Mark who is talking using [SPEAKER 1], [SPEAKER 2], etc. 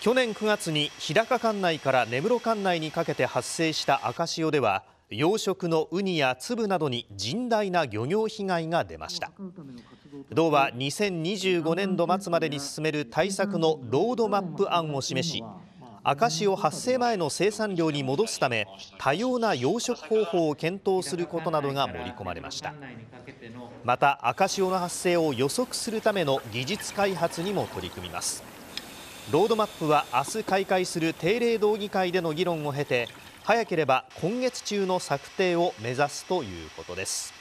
[SPEAKER 1] 去年9月に日高管内から根室管内にかけて発生した赤潮では養殖のウニや粒などに甚大な漁業被害が出ました道は2025年度末までに進める対策のロードマップ案を示し赤潮発生前の生産量に戻すため多様な養殖方法を検討することなどが盛り込まれましたまた赤潮の発生を予測するための技術開発にも取り組みますロードマップは明日開会する定例道議会での議論を経て早ければ今月中の策定を目指すということです。